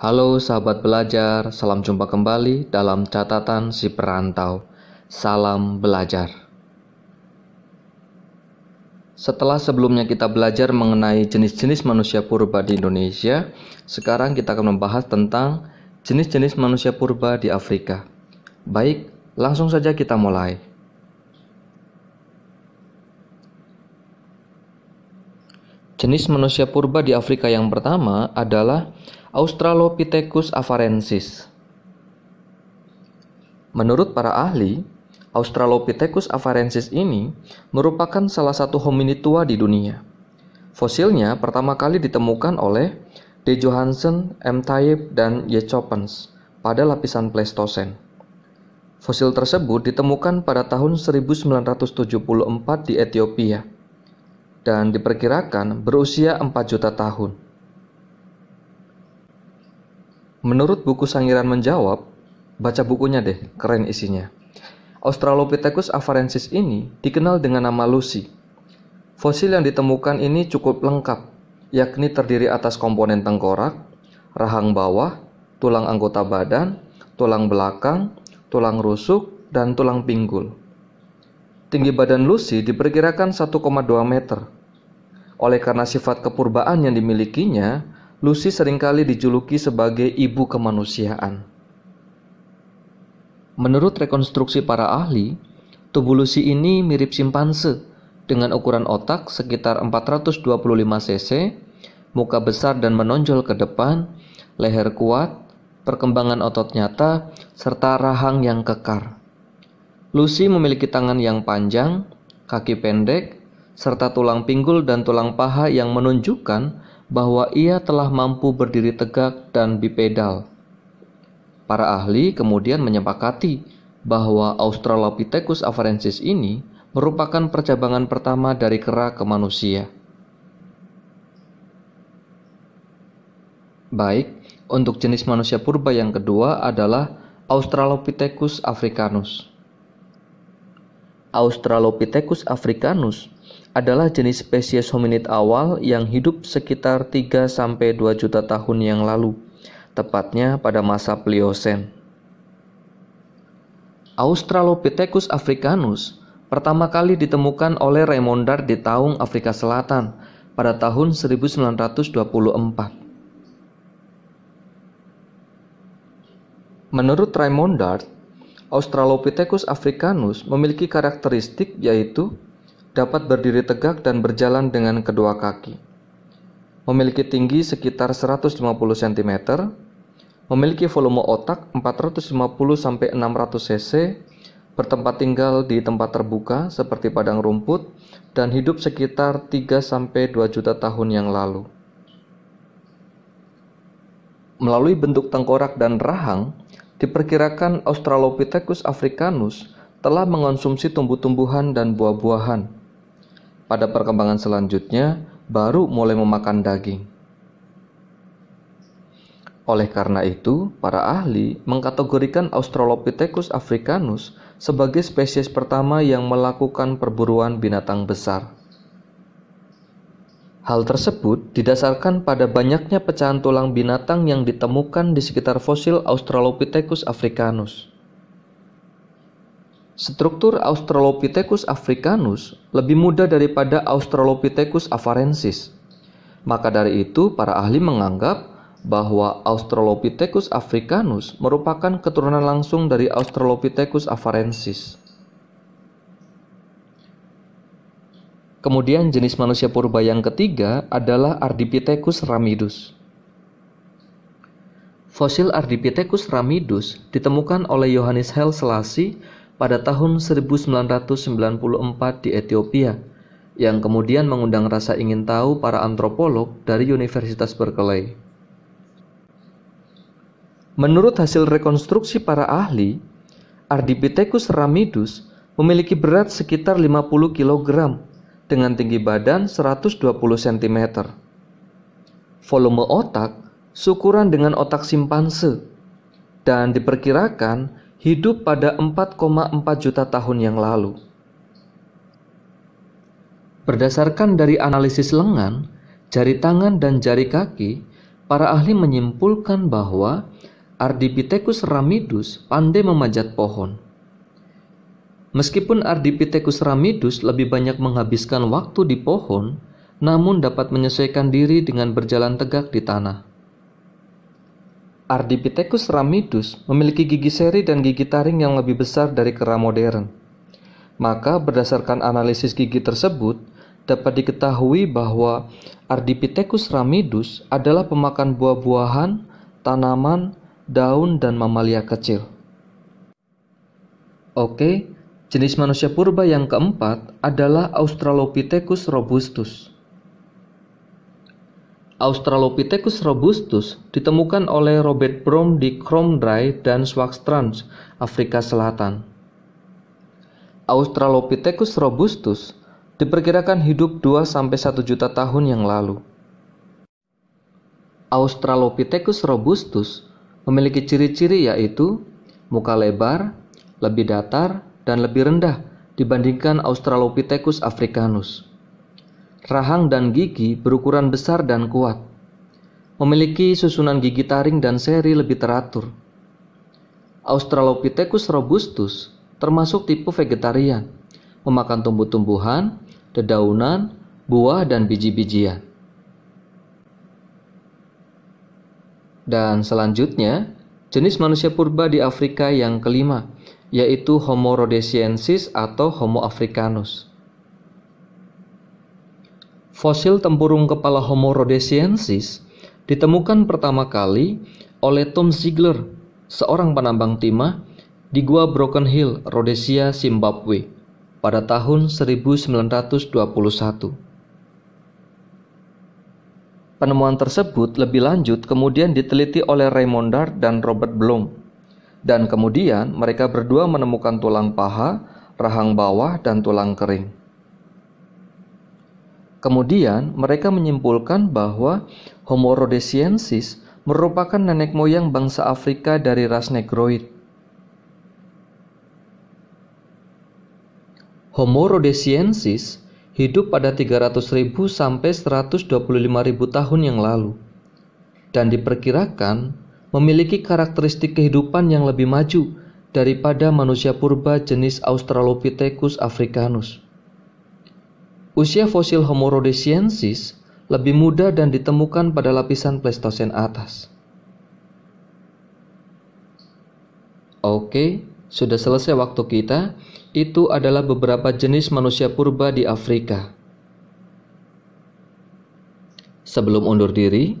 Halo sahabat belajar, salam jumpa kembali dalam catatan si perantau. Salam belajar. Setelah sebelumnya kita belajar mengenai jenis-jenis manusia purba di Indonesia, sekarang kita akan membahas tentang jenis-jenis manusia purba di Afrika. Baik, langsung saja kita mulai. Jenis manusia purba di Afrika yang pertama adalah Australopithecus afarensis. Menurut para ahli, Australopithecus afarensis ini merupakan salah satu hominid tua di dunia. Fosilnya pertama kali ditemukan oleh De Johansen, M. Taib dan Y. Chopens pada lapisan Pleistosen. Fosil tersebut ditemukan pada tahun 1974 di Ethiopia dan diperkirakan berusia 4 juta tahun. Menurut buku Sangiran Menjawab, baca bukunya deh, keren isinya. Australopithecus afarensis ini dikenal dengan nama Lucy. Fosil yang ditemukan ini cukup lengkap, yakni terdiri atas komponen tengkorak, rahang bawah, tulang anggota badan, tulang belakang, tulang rusuk, dan tulang pinggul. Tinggi badan Lucy diperkirakan 1,2 meter. Oleh karena sifat kepurbaan yang dimilikinya, Lucy seringkali dijuluki sebagai ibu kemanusiaan. Menurut rekonstruksi para ahli, tubuh Lucy ini mirip simpanse dengan ukuran otak sekitar 425 cc, muka besar dan menonjol ke depan, leher kuat, perkembangan otot nyata, serta rahang yang kekar. Lucy memiliki tangan yang panjang, kaki pendek, serta tulang pinggul dan tulang paha yang menunjukkan bahwa ia telah mampu berdiri tegak dan bipedal. Para ahli kemudian menyepakati bahwa Australopithecus afarensis ini merupakan percabangan pertama dari kera ke manusia. Baik, untuk jenis manusia purba yang kedua adalah Australopithecus africanus. Australopithecus africanus adalah jenis spesies hominid awal yang hidup sekitar 3-2 juta tahun yang lalu, tepatnya pada masa Pliosen. Australopithecus africanus pertama kali ditemukan oleh Raymondar di Taung, Afrika Selatan pada tahun 1924. Menurut Raymondard, Australopithecus africanus memiliki karakteristik yaitu dapat berdiri tegak dan berjalan dengan kedua kaki. Memiliki tinggi sekitar 150 cm, memiliki volume otak 450 600 cc, bertempat tinggal di tempat terbuka seperti padang rumput dan hidup sekitar 3 2 juta tahun yang lalu. Melalui bentuk tengkorak dan rahang, diperkirakan Australopithecus africanus telah mengonsumsi tumbuh-tumbuhan dan buah-buahan pada perkembangan selanjutnya baru mulai memakan daging. Oleh karena itu, para ahli mengkategorikan Australopithecus africanus sebagai spesies pertama yang melakukan perburuan binatang besar. Hal tersebut didasarkan pada banyaknya pecahan tulang binatang yang ditemukan di sekitar fosil Australopithecus africanus. Struktur Australopithecus africanus lebih muda daripada Australopithecus afarensis. Maka dari itu, para ahli menganggap bahwa Australopithecus africanus merupakan keturunan langsung dari Australopithecus afarensis. Kemudian jenis manusia purba yang ketiga adalah Ardipithecus ramidus. Fosil Ardipithecus ramidus ditemukan oleh Johannes Hell Selassie pada tahun 1994 di Ethiopia yang kemudian mengundang rasa ingin tahu para antropolog dari Universitas Berkeley. Menurut hasil rekonstruksi para ahli, Ardipithecus ramidus memiliki berat sekitar 50 kg dengan tinggi badan 120 cm. Volume otak seukuran dengan otak simpanse dan diperkirakan hidup pada 4,4 juta tahun yang lalu. Berdasarkan dari analisis lengan, jari tangan dan jari kaki, para ahli menyimpulkan bahwa Ardipithecus ramidus pandai memanjat pohon. Meskipun Ardipithecus ramidus lebih banyak menghabiskan waktu di pohon, namun dapat menyesuaikan diri dengan berjalan tegak di tanah. Ardipithecus ramidus memiliki gigi seri dan gigi taring yang lebih besar dari kera modern. Maka berdasarkan analisis gigi tersebut, dapat diketahui bahwa Ardipithecus ramidus adalah pemakan buah-buahan, tanaman, daun, dan mamalia kecil. Oke, jenis manusia purba yang keempat adalah Australopithecus robustus. Australopithecus robustus ditemukan oleh Robert Brom di Kromdraai dan Swartstrand, Afrika Selatan. Australopithecus robustus diperkirakan hidup 2-1 juta tahun yang lalu. Australopithecus robustus memiliki ciri-ciri yaitu muka lebar, lebih datar, dan lebih rendah dibandingkan Australopithecus africanus rahang dan gigi berukuran besar dan kuat. Memiliki susunan gigi taring dan seri lebih teratur. Australopithecus robustus termasuk tipe vegetarian, memakan tumbuh-tumbuhan, dedaunan, buah, dan biji-bijian. Dan selanjutnya, jenis manusia purba di Afrika yang kelima, yaitu Homo rhodesiensis atau Homo africanus. Fosil tempurung kepala Homo rhodesiensis ditemukan pertama kali oleh Tom Ziegler, seorang penambang timah di Gua Broken Hill, Rhodesia, Zimbabwe pada tahun 1921. Penemuan tersebut lebih lanjut kemudian diteliti oleh Raymond Dart dan Robert Bloom. Dan kemudian mereka berdua menemukan tulang paha, rahang bawah, dan tulang kering. Kemudian mereka menyimpulkan bahwa Homo rhodesiensis merupakan nenek moyang bangsa Afrika dari ras Negroid. Homo rhodesiensis hidup pada 300.000 sampai 125.000 tahun yang lalu dan diperkirakan memiliki karakteristik kehidupan yang lebih maju daripada manusia purba jenis Australopithecus africanus. Usia fosil Homo rhodesiensis lebih muda dan ditemukan pada lapisan Pleistosen atas. Oke, sudah selesai waktu kita. Itu adalah beberapa jenis manusia purba di Afrika. Sebelum undur diri,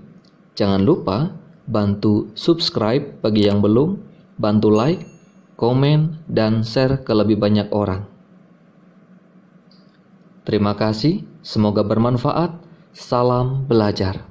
jangan lupa bantu subscribe bagi yang belum, bantu like, komen, dan share ke lebih banyak orang. Terima kasih, semoga bermanfaat. Salam belajar.